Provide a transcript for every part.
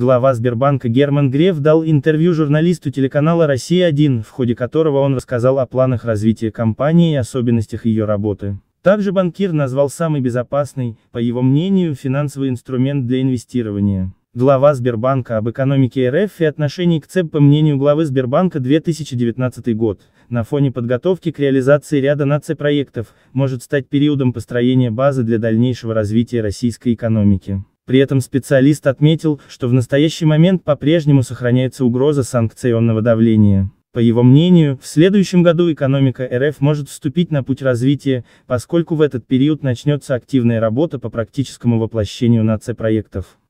Глава Сбербанка Герман Греф дал интервью журналисту телеканала «Россия-1», в ходе которого он рассказал о планах развития компании и особенностях ее работы. Также банкир назвал самый безопасный, по его мнению, финансовый инструмент для инвестирования. Глава Сбербанка об экономике РФ и отношении к ЦЕП по мнению главы Сбербанка 2019 год, на фоне подготовки к реализации ряда наци может стать периодом построения базы для дальнейшего развития российской экономики. При этом специалист отметил, что в настоящий момент по-прежнему сохраняется угроза санкционного давления. По его мнению, в следующем году экономика РФ может вступить на путь развития, поскольку в этот период начнется активная работа по практическому воплощению нац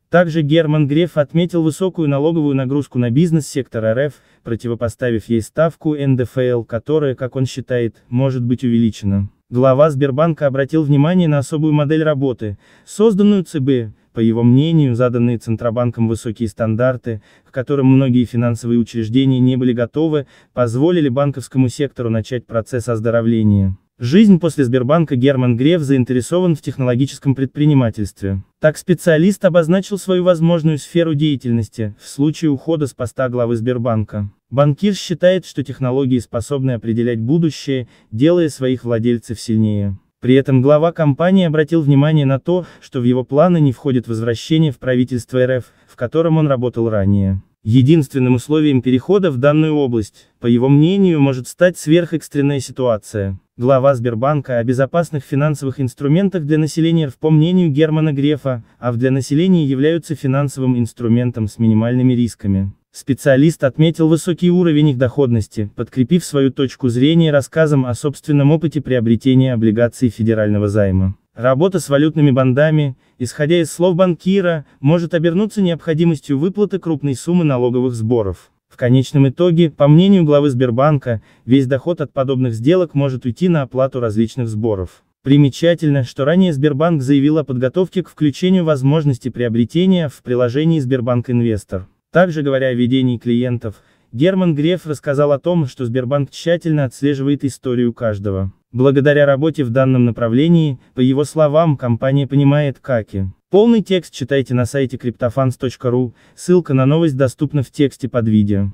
Также Герман Греф отметил высокую налоговую нагрузку на бизнес-сектор РФ, противопоставив ей ставку НДФЛ, которая, как он считает, может быть увеличена. Глава Сбербанка обратил внимание на особую модель работы, созданную ЦБ, по его мнению, заданные Центробанком высокие стандарты, к которым многие финансовые учреждения не были готовы, позволили банковскому сектору начать процесс оздоровления. Жизнь после Сбербанка Герман Греф заинтересован в технологическом предпринимательстве. Так специалист обозначил свою возможную сферу деятельности, в случае ухода с поста главы Сбербанка. Банкир считает, что технологии способны определять будущее, делая своих владельцев сильнее. При этом глава компании обратил внимание на то, что в его планы не входит возвращение в правительство РФ, в котором он работал ранее. Единственным условием перехода в данную область, по его мнению, может стать сверхэкстренная ситуация. Глава Сбербанка о безопасных финансовых инструментах для населения РФ по мнению Германа Грефа, а в для населения являются финансовым инструментом с минимальными рисками. Специалист отметил высокий уровень их доходности, подкрепив свою точку зрения рассказом о собственном опыте приобретения облигаций федерального займа. Работа с валютными бандами, исходя из слов банкира, может обернуться необходимостью выплаты крупной суммы налоговых сборов. В конечном итоге, по мнению главы Сбербанка, весь доход от подобных сделок может уйти на оплату различных сборов. Примечательно, что ранее Сбербанк заявил о подготовке к включению возможности приобретения в приложении Сбербанк Инвестор. Также говоря о ведении клиентов, Герман Греф рассказал о том, что Сбербанк тщательно отслеживает историю каждого. Благодаря работе в данном направлении, по его словам, компания понимает каки. Полный текст читайте на сайте cryptofans.ru, ссылка на новость доступна в тексте под видео.